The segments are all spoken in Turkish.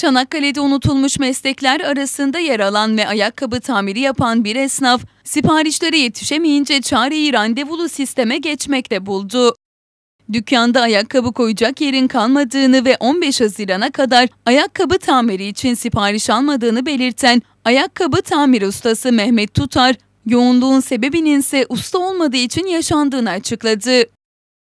Çanakkale'de unutulmuş meslekler arasında yer alan ve ayakkabı tamiri yapan bir esnaf, siparişlere yetişemeyince çareyi randevulu sisteme geçmekte buldu. Dükkanda ayakkabı koyacak yerin kalmadığını ve 15 Haziran'a kadar ayakkabı tamiri için sipariş almadığını belirten ayakkabı tamir ustası Mehmet Tutar, yoğunluğun sebebinin ise usta olmadığı için yaşandığını açıkladı.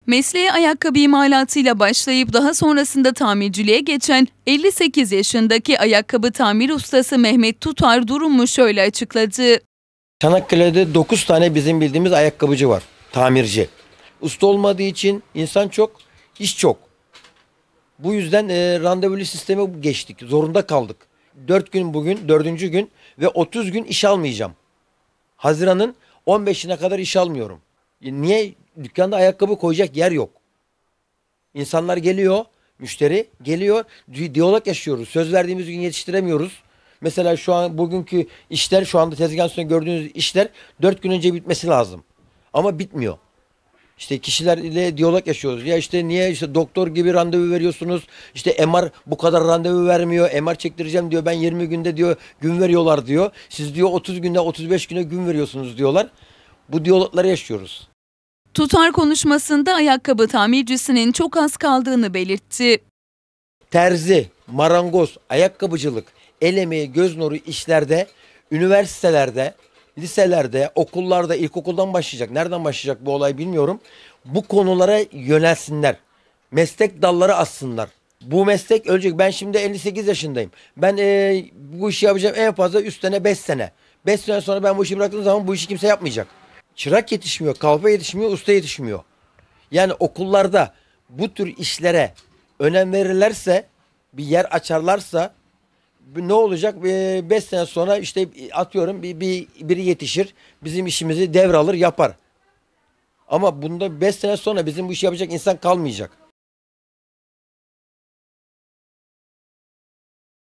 Mesleğe ayakkabı imalatıyla başlayıp daha sonrasında tamirciliğe geçen 58 yaşındaki ayakkabı tamir ustası Mehmet Tutar durumu şöyle açıkladı. Çanakkale'de 9 tane bizim bildiğimiz ayakkabıcı var, tamirci. Usta olmadığı için insan çok, iş çok. Bu yüzden e, randevulu sisteme geçtik, zorunda kaldık. 4 gün bugün, 4. gün ve 30 gün iş almayacağım. Haziran'ın 15'ine kadar iş almıyorum. E, niye? dükkanda ayakkabı koyacak yer yok. İnsanlar geliyor, müşteri geliyor. Di diyalog yaşıyoruz. Söz verdiğimiz gün yetiştiremiyoruz. Mesela şu an bugünkü işler şu anda tezgahın üstünde gördüğünüz işler 4 gün önce bitmesi lazım. Ama bitmiyor. İşte kişilerle diyalog yaşıyoruz. Ya işte niye işte doktor gibi randevu veriyorsunuz? İşte MR bu kadar randevu vermiyor. MR çektireceğim diyor. Ben 20 günde diyor gün veriyorlar diyor. Siz diyor 30 günde 35 güne gün veriyorsunuz diyorlar. Bu diyalogları yaşıyoruz. Tutar konuşmasında ayakkabı tamircisinin çok az kaldığını belirtti. Terzi, marangoz, ayakkabıcılık, el emeği, göz nuru işlerde, üniversitelerde, liselerde, okullarda, ilkokuldan başlayacak. Nereden başlayacak bu olay bilmiyorum. Bu konulara yönelsinler. Meslek dalları assınlar. Bu meslek ölecek. Ben şimdi 58 yaşındayım. Ben e, bu işi yapacağım en fazla üst sene 5 sene. 5 sene sonra ben bu işi bıraktığım zaman bu işi kimse yapmayacak çırak yetişmiyor, kahve yetişmiyor, usta yetişmiyor. Yani okullarda bu tür işlere önem verirlerse, bir yer açarlarsa ne olacak? 5 ee, sene sonra işte atıyorum bir, bir biri yetişir, bizim işimizi devralır, yapar. Ama bunda 5 sene sonra bizim bu işi yapacak insan kalmayacak.